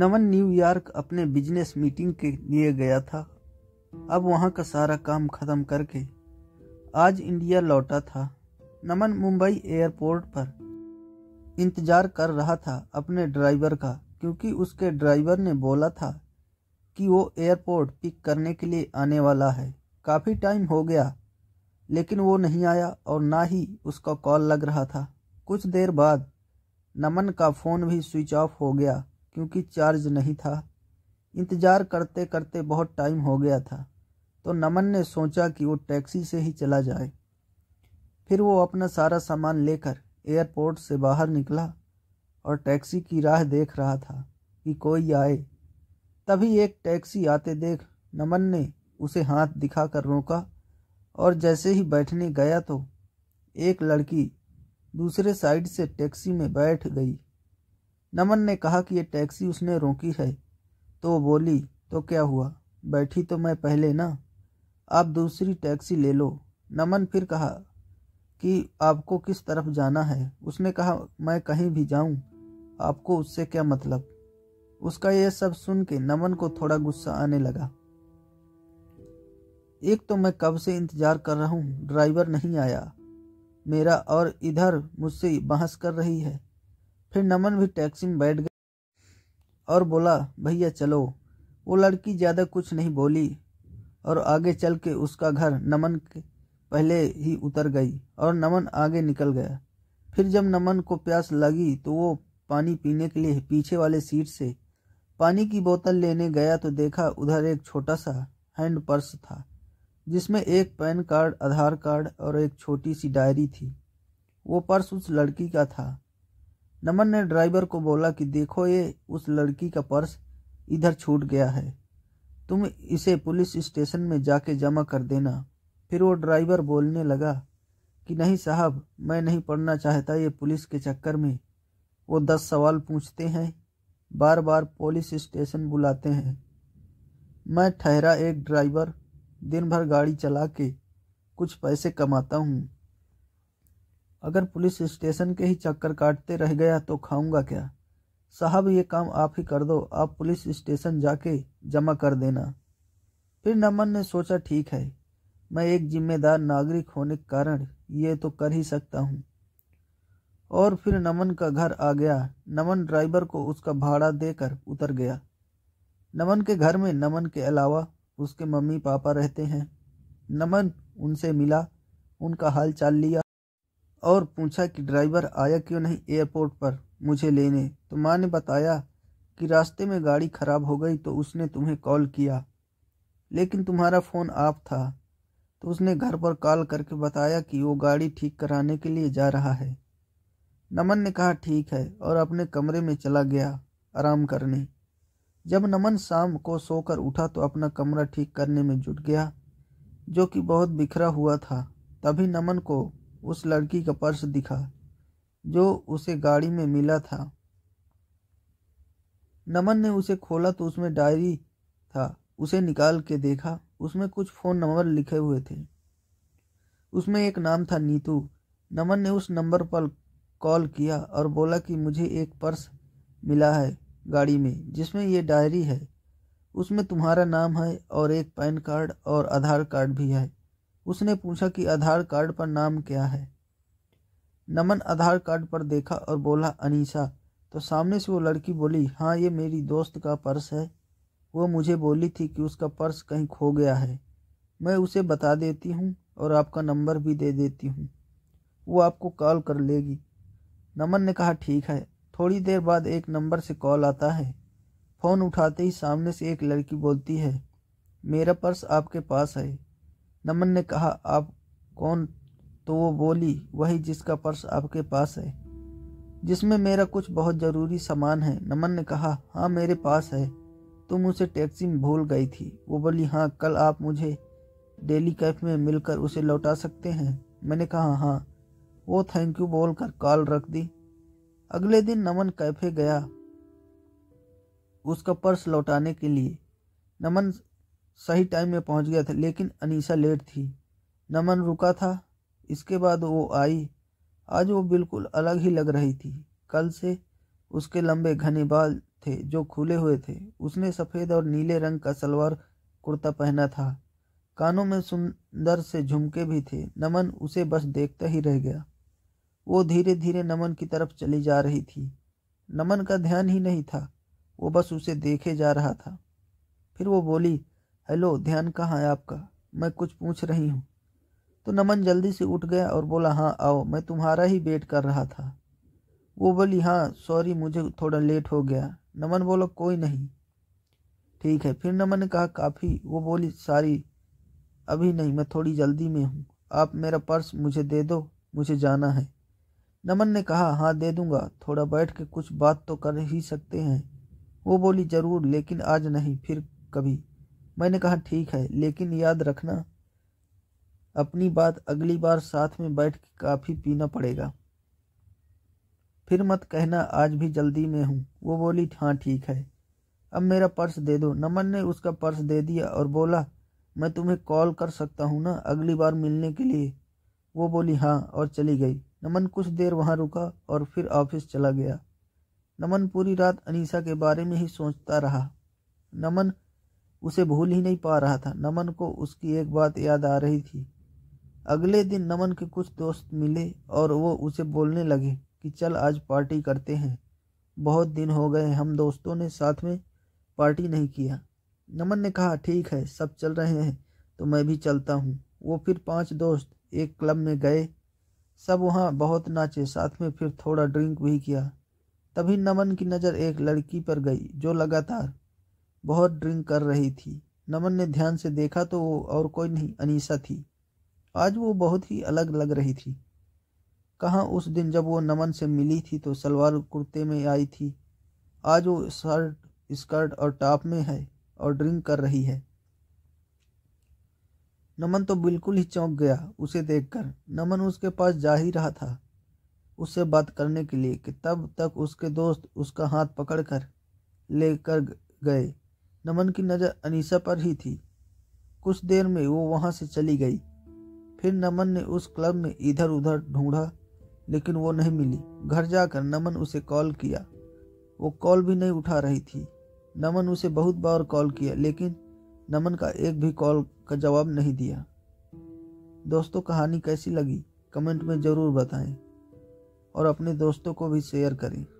नमन New York अपने business meeting के लिए गया था अब वहाँ का सारा काम खत्म करके आज इंडिया लौटा था नमन मुंबई एयरपोर्ट पर इंतज़ार कर रहा था अपने ड्राइवर का क्योंकि उसके ड्राइवर ने बोला था कि वो एयरपोर्ट पिक करने के लिए आने वाला है काफ़ी टाइम हो गया लेकिन वो नहीं आया और ना ही उसका कॉल लग रहा था कुछ देर बाद नमन का फ़ोन भी स्विच ऑफ हो गया क्योंकि चार्ज नहीं था इंतज़ार करते करते बहुत टाइम हो गया था तो नमन ने सोचा कि वो टैक्सी से ही चला जाए फिर वो अपना सारा सामान लेकर एयरपोर्ट से बाहर निकला और टैक्सी की राह देख रहा था कि कोई आए तभी एक टैक्सी आते देख नमन ने उसे हाथ दिखाकर रोका और जैसे ही बैठने गया तो एक लड़की दूसरे साइड से टैक्सी में बैठ गई नमन ने कहा कि यह टैक्सी उसने रोकी है तो बोली तो क्या हुआ बैठी तो मैं पहले ना आप दूसरी टैक्सी ले लो नमन फिर कहा कि आपको किस तरफ जाना है उसने कहा मैं कहीं भी जाऊं आपको उससे क्या मतलब उसका यह सब सुन के नमन को थोड़ा गुस्सा आने लगा एक तो मैं कब से इंतज़ार कर रहा हूँ ड्राइवर नहीं आया मेरा और इधर मुझसे बहस कर रही है फिर नमन भी टैक्सी में बैठ गया और बोला भैया चलो वो लड़की ज़्यादा कुछ नहीं बोली और आगे चल के उसका घर नमन के पहले ही उतर गई और नमन आगे निकल गया फिर जब नमन को प्यास लगी तो वो पानी पीने के लिए पीछे वाले सीट से पानी की बोतल लेने गया तो देखा उधर एक छोटा सा हैंड पर्स था जिसमें एक पैन कार्ड आधार कार्ड और एक छोटी सी डायरी थी वो पर्स उस लड़की का था नमन ने ड्राइवर को बोला कि देखो ये उस लड़की का पर्स इधर छूट गया है तुम इसे पुलिस स्टेशन में जाके जमा कर देना फिर वो ड्राइवर बोलने लगा कि नहीं साहब मैं नहीं पढ़ना चाहता ये पुलिस के चक्कर में वो दस सवाल पूछते हैं बार बार पुलिस स्टेशन बुलाते हैं मैं ठहरा एक ड्राइवर दिन भर गाड़ी चला के कुछ पैसे कमाता हूँ अगर पुलिस स्टेशन के ही चक्कर काटते रह गया तो खाऊंगा क्या साहब ये काम आप ही कर दो आप पुलिस स्टेशन जाके जमा कर देना फिर नमन ने सोचा ठीक है मैं एक जिम्मेदार नागरिक होने के कारण ये तो कर ही सकता हूँ और फिर नमन का घर आ गया नमन ड्राइवर को उसका भाड़ा देकर उतर गया नमन के घर में नमन के अलावा उसके मम्मी पापा रहते हैं नमन उनसे मिला उनका हाल चाल लिया और पूछा कि ड्राइवर आया क्यों नहीं एयरपोर्ट पर मुझे लेने तो माँ ने बताया कि रास्ते में गाड़ी खराब हो गई तो उसने तुम्हें कॉल किया लेकिन तुम्हारा फ़ोन आप था तो उसने घर पर कॉल करके बताया कि वो गाड़ी ठीक कराने के लिए जा रहा है नमन ने कहा ठीक है और अपने कमरे में चला गया आराम करने जब नमन शाम को सोकर उठा तो अपना कमरा ठीक करने में जुट गया जो कि बहुत बिखरा हुआ था तभी नमन को उस लड़की का पर्स दिखा जो उसे गाड़ी में मिला था नमन ने उसे खोला तो उसमें डायरी था उसे निकाल के देखा उसमें कुछ फ़ोन नंबर लिखे हुए थे उसमें एक नाम था नीतू नमन ने उस नंबर पर कॉल किया और बोला कि मुझे एक पर्स मिला है गाड़ी में जिसमें ये डायरी है उसमें तुम्हारा नाम है और एक पैन कार्ड और आधार कार्ड भी है उसने पूछा कि आधार कार्ड पर नाम क्या है नमन आधार कार्ड पर देखा और बोला अनीसा तो सामने से वो लड़की बोली हाँ ये मेरी दोस्त का पर्स है वो मुझे बोली थी कि उसका पर्स कहीं खो गया है मैं उसे बता देती हूँ और आपका नंबर भी दे देती हूँ वो आपको कॉल कर लेगी नमन ने कहा ठीक है थोड़ी देर बाद एक नंबर से कॉल आता है फ़ोन उठाते ही सामने से एक लड़की बोलती है मेरा पर्स आपके पास है नमन ने कहा आप कौन तो वो बोली वही जिसका पर्स आपके पास है जिसमें मेरा कुछ बहुत ज़रूरी सामान है नमन ने कहा हाँ मेरे पास है तुम उसे टैक्सी में भूल गई थी वो बोली हाँ कल आप मुझे डेली कैफ में मिलकर उसे लौटा सकते हैं मैंने कहा हाँ वो थैंक यू बोलकर कॉल रख दी अगले दिन नमन कैफे गया उसका पर्स लौटाने के लिए नमन सही टाइम में पहुंच गया था लेकिन अनीसा लेट थी नमन रुका था इसके बाद वो आई आज वो बिल्कुल अलग ही लग रही थी कल से उसके लंबे घने बाल थे जो खुले हुए थे उसने सफ़ेद और नीले रंग का सलवार कुर्ता पहना था कानों में सुंदर से झुमके भी थे नमन उसे बस देखता ही रह गया वो धीरे धीरे नमन की तरफ चली जा रही थी नमन का ध्यान ही नहीं था वो बस उसे देखे जा रहा था फिर वो बोली हेलो ध्यान कहाँ है आपका मैं कुछ पूछ रही हूँ तो नमन जल्दी से उठ गया और बोला हाँ आओ मैं तुम्हारा ही वेट कर रहा था वो बोली हाँ सॉरी मुझे थोड़ा लेट हो गया नमन बोला कोई नहीं ठीक है फिर नमन ने कहा काफ़ी वो बोली सारी अभी नहीं मैं थोड़ी जल्दी में हूँ आप मेरा पर्स मुझे दे दो मुझे जाना है नमन ने कहा हाँ दे दूँगा थोड़ा बैठ के कुछ बात तो कर ही सकते हैं वो बोली ज़रूर लेकिन आज नहीं फिर कभी मैंने कहा ठीक है लेकिन याद रखना अपनी बात अगली बार साथ में बैठ के काफ़ी पीना पड़ेगा फिर मत कहना आज भी जल्दी में हूँ वो बोली हाँ ठीक है अब मेरा पर्स दे दो नमन ने उसका पर्स दे दिया और बोला मैं तुम्हें कॉल कर सकता हूँ ना अगली बार मिलने के लिए वो बोली हाँ और चली गई नमन कुछ देर वहाँ रुका और फिर ऑफिस चला गया नमन पूरी रात अनीसा के बारे में ही सोचता रहा नमन उसे भूल ही नहीं पा रहा था नमन को उसकी एक बात याद आ रही थी अगले दिन नमन के कुछ दोस्त मिले और वो उसे बोलने लगे कि चल आज पार्टी करते हैं बहुत दिन हो गए हम दोस्तों ने साथ में पार्टी नहीं किया नमन ने कहा ठीक है सब चल रहे हैं तो मैं भी चलता हूँ वो फिर पांच दोस्त एक क्लब में गए सब वहाँ बहुत नाचे साथ में फिर थोड़ा ड्रिंक भी किया तभी नमन की नज़र एक लड़की पर गई जो लगातार बहुत ड्रिंक कर रही थी नमन ने ध्यान से देखा तो वो और कोई नहीं अनीसा थी आज वो बहुत ही अलग लग रही थी कहाँ उस दिन जब वो नमन से मिली थी तो सलवार कुर्ते में आई थी आज वो शर्ट स्कर्ट और टॉप में है और ड्रिंक कर रही है नमन तो बिल्कुल ही चौंक गया उसे देखकर नमन उसके पास जा ही रहा था उससे बात करने के लिए कि तब तक उसके दोस्त उसका हाथ पकड़कर लेकर गए नमन की नज़र अनीसा पर ही थी कुछ देर में वो वहाँ से चली गई फिर नमन ने उस क्लब में इधर उधर ढूंढा लेकिन वो नहीं मिली घर जाकर नमन उसे कॉल किया वो कॉल भी नहीं उठा रही थी नमन उसे बहुत बार कॉल किया लेकिन नमन का एक भी कॉल का जवाब नहीं दिया दोस्तों कहानी कैसी लगी कमेंट में ज़रूर बताएं और अपने दोस्तों को भी शेयर करें